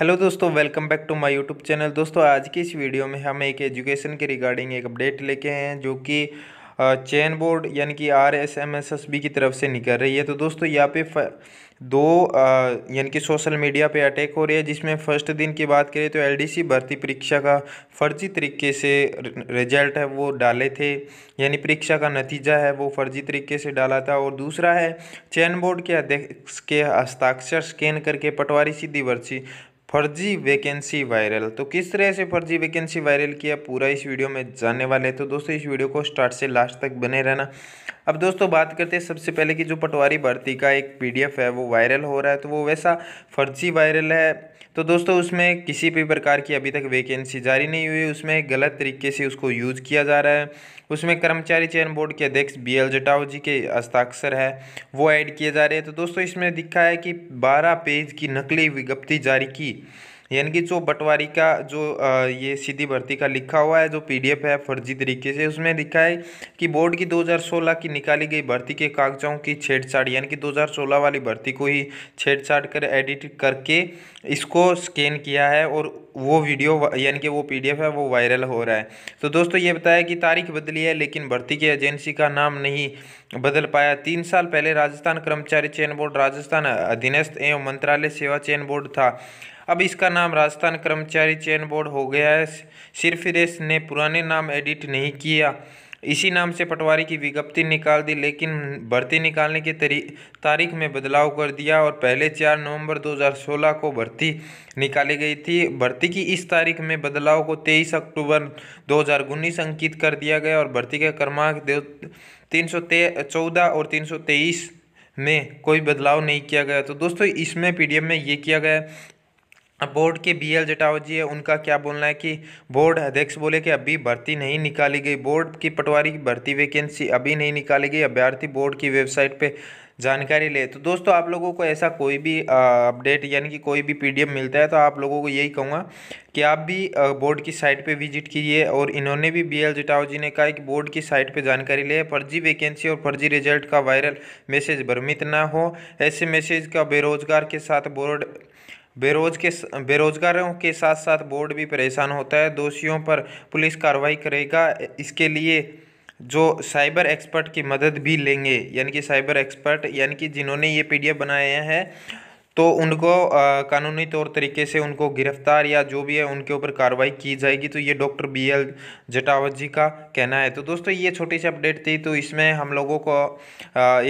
hello दोस्तों welcome back to my YouTube channel दोस्तों आज की इस वीडियो में हम एक एजुकेशन के रिगार्डिंग एक अपडेट लेके हैं जो कि चैन बोर्ड यानी कि R S M S S B की तरफ से निकल रही है तो दोस्तों यहाँ पे दो यानी कि सोशल मीडिया पे अटैक हो रही है जिसमें फर्स्ट दिन की बात करें तो एलडीसी भर्ती परीक्षा का फर्जी तरीके से रिजल्ट है वो डाले थे यानी परीक्षा का नतीजा है वो फर्जी तरीके से डाला था और दूसरा है चैन बोर्ड के अध्यक्ष के हस्ताक्षर स्कैन करके पटवारी सिद्धि भर्ती फर्जी वैकेंसी वायरल तो किस तरह से फर्जी वैकेंसी वायरल किया पूरा इस वीडियो में जानने वाले हैं तो दोस्तों इस वीडियो को स्टार्ट से लास्ट तक बने रहना अब दोस्तों बात करते हैं सबसे पहले कि जो पटवारी भर्ती का एक पीडीएफ है वो वायरल हो रहा है तो वो वैसा फर्जी वायरल है तो दोस्तों उसमें किसी भी प्रकार की अभी तक वैकेंसी जारी नहीं हुई उसमें गलत तरीके से उसको यूज़ किया जा रहा है उसमें कर्मचारी चयन बोर्ड के अध्यक्ष बी एल जटाऊ जी के हस्ताक्षर है वो ऐड किए जा रहे हैं तो दोस्तों इसमें दिखा है कि बारह पेज की नकली विज्ञप्ति जारी की यानी कि जो बंटवारी का जो ये सीधी भर्ती का लिखा हुआ है जो पीडीएफ है फर्जी तरीके से उसमें लिखा है कि बोर्ड की 2016 की निकाली गई भर्ती के कागजों की छेड़छाड़ यानी कि 2016 वाली भर्ती को ही छेड़छाड़ कर एडिट करके इसको स्कैन किया है और वो वीडियो यानी कि वो पीडीएफ है वो वायरल हो रहा है तो दोस्तों ये बताया कि तारीख बदली है लेकिन भर्ती की एजेंसी का नाम नहीं बदल पाया तीन साल पहले राजस्थान कर्मचारी चयन बोर्ड राजस्थान अधीनस्थ एवं मंत्रालय सेवा चयन बोर्ड था अब इसका नाम राजस्थान कर्मचारी चयन बोर्ड हो गया है सिरफिरेश ने पुराने नाम एडिट नहीं किया इसी नाम से पटवारी की विज्ञप्ति निकाल दी लेकिन भर्ती निकालने की तारीख में बदलाव कर दिया और पहले चार नवंबर 2016 को भर्ती निकाली गई थी भर्ती की इस तारीख में बदलाव को 23 अक्टूबर 2019 अंकित कर दिया गया और भर्ती के क्रमांक तीन सौ चौदह और तीन सौ तेईस में कोई बदलाव नहीं किया गया तो दोस्तों इसमें पी में ये किया गया अब बोर्ड के बी एल जटाव जी है उनका क्या बोलना है कि बोर्ड अध्यक्ष बोले कि अभी भर्ती नहीं निकाली गई बोर्ड की पटवारी की भर्ती वैकेंसी अभी नहीं निकाली गई अभ्यर्थी बोर्ड की वेबसाइट पे जानकारी ले तो दोस्तों आप लोगों को ऐसा कोई भी अपडेट यानी कि कोई भी पीडीएफ मिलता है तो आप लोगों को यही कहूँगा कि आप भी बोर्ड की साइट पे विजिट कीजिए और इन्होंने भी बी एल जटाओ जी ने कहा कि बोर्ड की साइट पे जानकारी ले फर्जी वैकेंसी और फर्जी रिजल्ट का वायरल मैसेज भ्रमित ना हो ऐसे मैसेज का बेरोजगार के साथ बोर्ड बेरोज के बेरोजगारों के साथ साथ बोर्ड भी परेशान होता है दोषियों पर पुलिस कार्रवाई करेगा इसके लिए जो साइबर एक्सपर्ट की मदद भी लेंगे यानी कि साइबर एक्सपर्ट यानी कि जिन्होंने ये पीडीएफ बनाया है तो उनको कानूनी तौर तरीके से उनको गिरफ्तार या जो भी है उनके ऊपर कार्रवाई की जाएगी तो ये doctor B L Jatawat ji का कहना है तो दोस्तों ये छोटी सी अपडेट थी तो इसमें हम लोगों को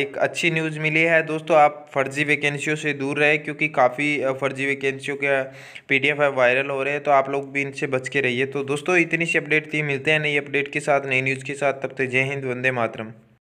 एक अच्छी न्यूज़ मिली है दोस्तों आप फर्जी वैकेंसियों से दूर रहे क्योंकि काफ़ी फर्जी वैकेंसियों के पी डी है वायरल हो रहे हैं तो आप लोग भी इनसे बच के रहिए तो दोस्तों इतनी सी अपडेट थी मिलते हैं नई अपडेट के साथ नई न्यूज़ के साथ तब तक जय हिंद वंदे मातरम